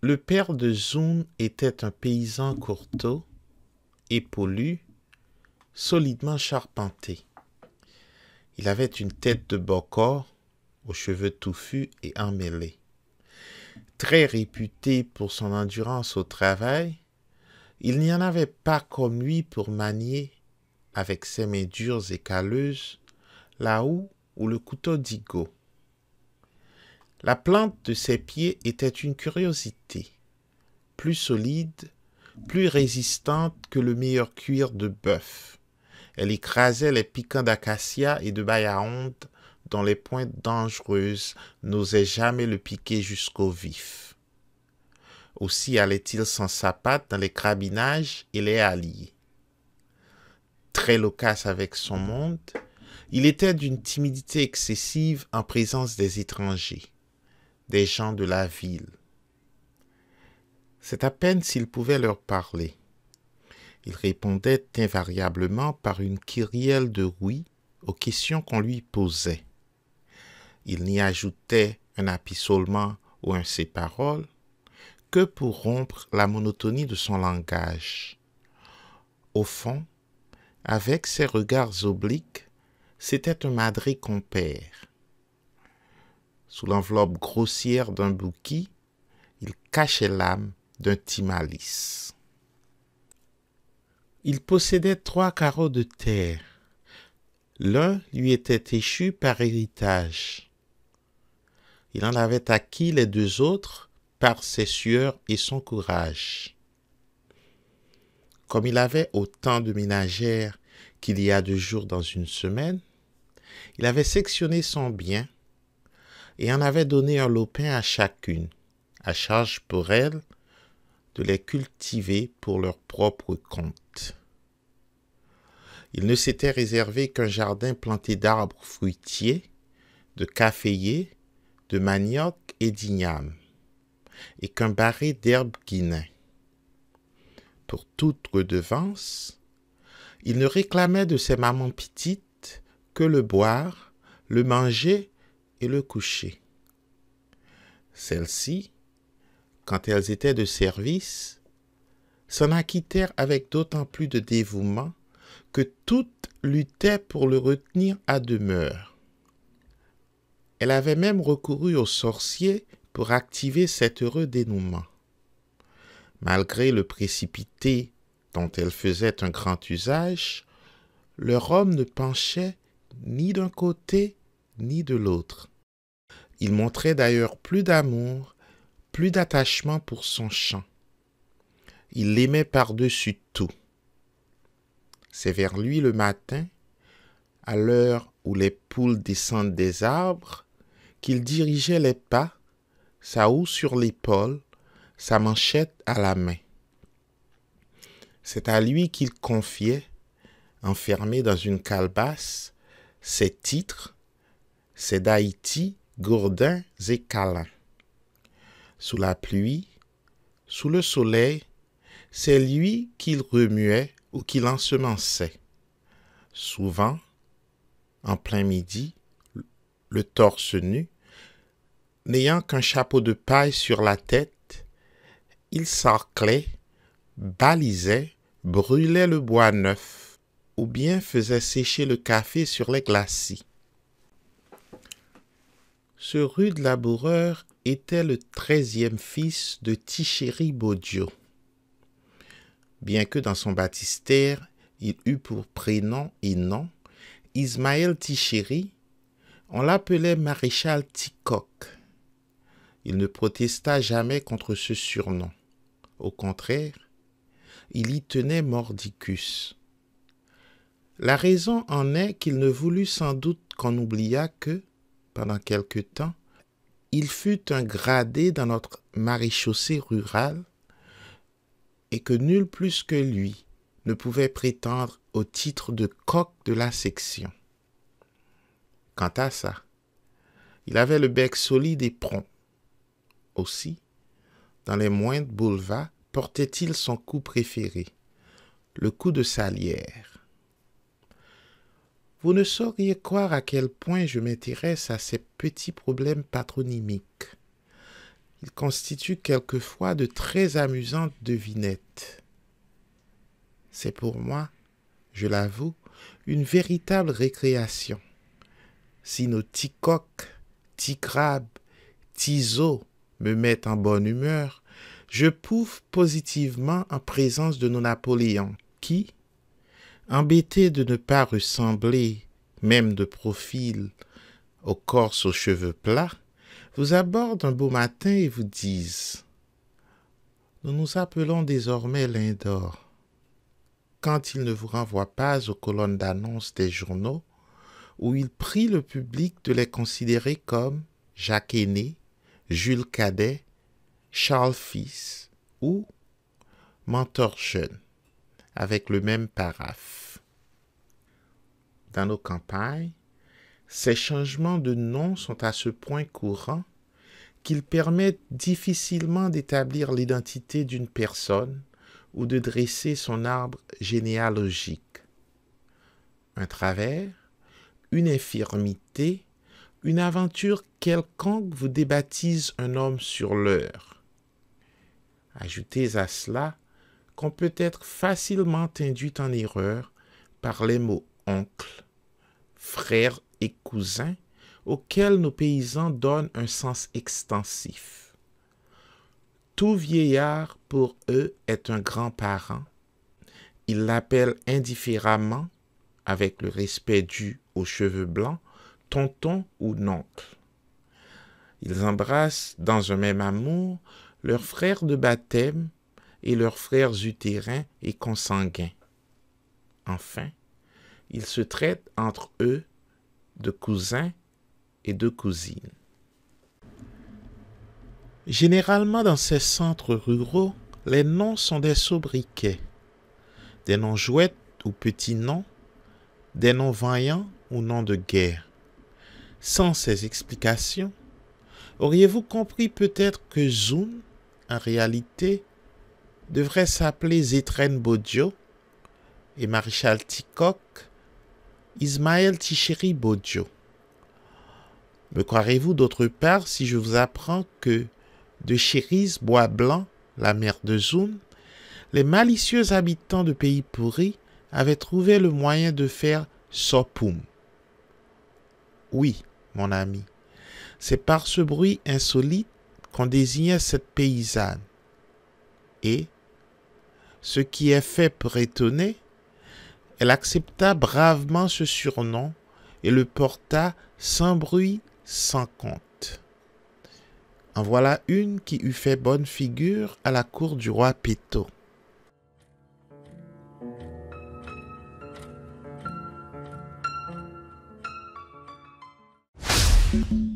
Le père de Zun était un paysan courteau, épaulu, solidement charpenté. Il avait une tête de corps, aux cheveux touffus et emmêlés très réputé pour son endurance au travail, il n'y en avait pas comme lui pour manier, avec ses mains dures et calleuses, la houe ou le couteau d'Igo. La plante de ses pieds était une curiosité, plus solide, plus résistante que le meilleur cuir de bœuf. Elle écrasait les piquants d'acacia et de honte dans les pointes dangereuses n'osait jamais le piquer jusqu'au vif. Aussi allait-il sans sapate dans les crabinages et les alliés. Très loquace avec son monde, il était d'une timidité excessive en présence des étrangers, des gens de la ville. C'est à peine s'il pouvait leur parler. Il répondait invariablement par une kyrielle de oui aux questions qu'on lui posait. Il n'y ajoutait un appui seulement ou un paroles que pour rompre la monotonie de son langage. Au fond, avec ses regards obliques, c'était un madré compère. Sous l'enveloppe grossière d'un bouquis, il cachait l'âme d'un timalis. Il possédait trois carreaux de terre. L'un lui était échu par héritage. Il en avait acquis les deux autres par ses sueurs et son courage. Comme il avait autant de ménagères qu'il y a deux jours dans une semaine, il avait sectionné son bien et en avait donné un lopin à chacune, à charge pour elles de les cultiver pour leur propre compte. Il ne s'était réservé qu'un jardin planté d'arbres fruitiers, de caféiers de manioc et d'igname, et qu'un barré d'herbe guinées. Pour toute redevance, il ne réclamait de ses mamans petites que le boire, le manger et le coucher. Celles-ci, quand elles étaient de service, s'en acquittèrent avec d'autant plus de dévouement que toutes luttaient pour le retenir à demeure. Elle avait même recouru aux sorciers pour activer cet heureux dénouement. Malgré le précipité dont elle faisait un grand usage, leur homme ne penchait ni d'un côté ni de l'autre. Il montrait d'ailleurs plus d'amour, plus d'attachement pour son chant. Il l'aimait par-dessus tout. C'est vers lui le matin, à l'heure où les poules descendent des arbres, qu'il dirigeait les pas, sa houe sur l'épaule, sa manchette à la main. C'est à lui qu'il confiait, enfermé dans une calebasse, ses titres, ses d'Haïti, gourdins et câlins. Sous la pluie, sous le soleil, c'est lui qu'il remuait ou qu'il ensemençait. Souvent, en plein midi, le torse nu, n'ayant qu'un chapeau de paille sur la tête, il sarclait, balisait, brûlait le bois neuf, ou bien faisait sécher le café sur les glacis. Ce rude laboureur était le treizième fils de Tichéri Bodio. Bien que dans son baptistère, il eut pour prénom et nom Ismaël Tichéri, on l'appelait maréchal Ticoc. Il ne protesta jamais contre ce surnom. Au contraire, il y tenait mordicus. La raison en est qu'il ne voulut sans doute qu'on oubliât que, pendant quelque temps, il fut un gradé dans notre maréchaussée rurale et que nul plus que lui ne pouvait prétendre au titre de coq de la section. Quant à ça, il avait le bec solide et prompt. Aussi, dans les moindres boulevards, portait-il son coup préféré, le coup de salière. Vous ne sauriez croire à quel point je m'intéresse à ces petits problèmes patronymiques. Ils constituent quelquefois de très amusantes devinettes. C'est pour moi, je l'avoue, une véritable récréation si nos petits coqs, petits me mettent en bonne humeur, je pouffe positivement en présence de nos Napoléons qui, embêtés de ne pas ressembler, même de profil, au corse aux cheveux plats, vous abordent un beau matin et vous disent Nous nous appelons désormais l'Indor. Quand ils ne vous renvoient pas aux colonnes d'annonce des journaux, où il prie le public de les considérer comme Jacques Aîné, Jules Cadet, Charles Fils ou Mentor Jeune, avec le même paraphe. Dans nos campagnes, ces changements de nom sont à ce point courants qu'ils permettent difficilement d'établir l'identité d'une personne ou de dresser son arbre généalogique. Un travers, une infirmité, une aventure quelconque vous débaptise un homme sur l'heure. Ajoutez à cela qu'on peut être facilement induit en erreur par les mots oncle, frère et cousin auxquels nos paysans donnent un sens extensif. Tout vieillard pour eux est un grand-parent. Ils l'appellent indifféremment avec le respect dû aux cheveux blancs, tonton ou oncle. Ils embrassent dans un même amour leurs frères de baptême et leurs frères utérins et consanguins. Enfin, ils se traitent entre eux de cousins et de cousines. Généralement dans ces centres ruraux, les noms sont des sobriquets, des noms jouettes ou petits noms des noms vaillants ou noms de guerre. Sans ces explications, auriez-vous compris peut-être que Zoun, en réalité, devrait s'appeler Zetren Bodjo et Maréchal Tikok Ismaël Tichéri Bodjo. Me croirez-vous d'autre part si je vous apprends que, de Chéris Bois Blanc, la mère de Zoun, les malicieux habitants de Pays pourris avait trouvé le moyen de faire Sopoum. Oui, mon ami, c'est par ce bruit insolite qu'on désignait cette paysanne. Et, ce qui est fait pour étonner, elle accepta bravement ce surnom et le porta sans bruit, sans compte. En voilà une qui eût fait bonne figure à la cour du roi Péto. Thank you.